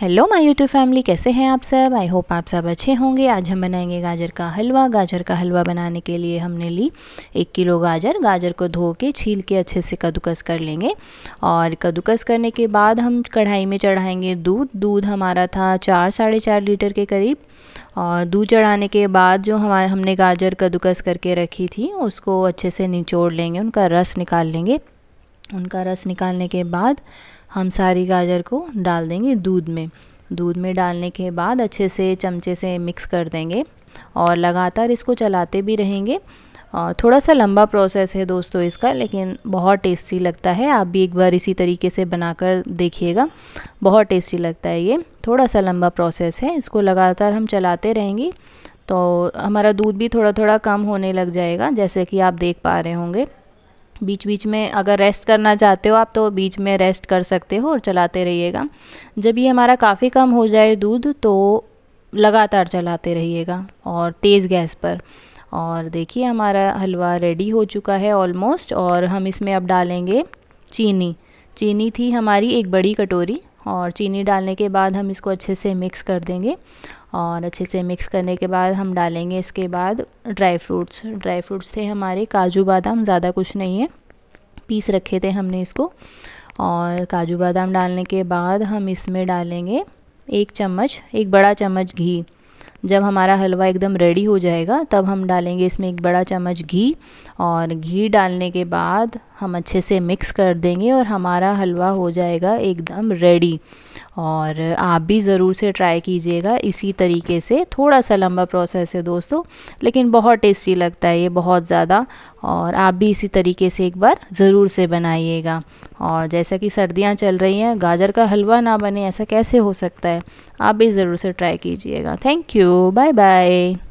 hello my YouTube family कैसे हैं आप सब आई होप आप सब अच्छे होंगे आज हम बनाएंगे गाजर का हलवा गाजर का हलवा बनाने के लिए हमने ली एक किलो गाजर गाजर को धो के छील के अच्छे से कद्दूकस कर लेंगे और कद्दूकस करने के बाद हम कढ़ाई में चढ़ाएंगे दूध दूध हमारा था चार साढ़े चार लीटर के करीब और दूध चढ़ाने के बाद जो हमारे हमने गाजर कद्दूकस करके रखी थी उसको अच्छे से निचोड़ लेंगे उनका रस निकाल लेंगे उनका रस निकालने के बाद हम सारी गाजर को डाल देंगे दूध में दूध में डालने के बाद अच्छे से चमचे से मिक्स कर देंगे और लगातार इसको चलाते भी रहेंगे और थोड़ा सा लंबा प्रोसेस है दोस्तों इसका लेकिन बहुत टेस्टी लगता है आप भी एक बार इसी तरीके से बनाकर देखिएगा बहुत टेस्टी लगता है ये थोड़ा सा लंबा प्रोसेस है इसको लगातार हम चलाते रहेंगे तो हमारा दूध भी थोड़ा थोड़ा कम होने लग जाएगा जैसे कि आप देख पा रहे होंगे बीच बीच में अगर रेस्ट करना चाहते हो आप तो बीच में रेस्ट कर सकते हो और चलाते रहिएगा जब ये हमारा काफ़ी कम हो जाए दूध तो लगातार चलाते रहिएगा और तेज़ गैस पर और देखिए हमारा हलवा रेडी हो चुका है ऑलमोस्ट और हम इसमें अब डालेंगे चीनी चीनी थी हमारी एक बड़ी कटोरी और चीनी डालने के बाद हम इसको अच्छे से मिक्स कर देंगे और अच्छे से मिक्स करने के बाद हम डालेंगे इसके बाद ड्राई फ्रूट्स ड्राई फ्रूट्स थे हमारे काजू बादाम ज़्यादा कुछ नहीं है पीस रखे थे हमने इसको और काजू बादाम डालने के बाद हम इसमें डालेंगे एक चम्मच एक बड़ा चम्मच घी जब हमारा हलवा एकदम रेडी हो जाएगा तब हम डालेंगे इसमें एक बड़ा चम्मच घी और घी डालने के बाद हम अच्छे से मिक्स कर देंगे और हमारा हलवा हो जाएगा एकदम रेडी और आप भी ज़रूर से ट्राई कीजिएगा इसी तरीके से थोड़ा सा लंबा प्रोसेस है दोस्तों लेकिन बहुत टेस्टी लगता है ये बहुत ज़्यादा और आप भी इसी तरीके से एक बार ज़रूर से बनाइएगा और जैसा कि सर्दियाँ चल रही हैं गाजर का हलवा ना बने ऐसा कैसे हो सकता है आप भी ज़रूर से ट्राई कीजिएगा थैंक यू बाय बाय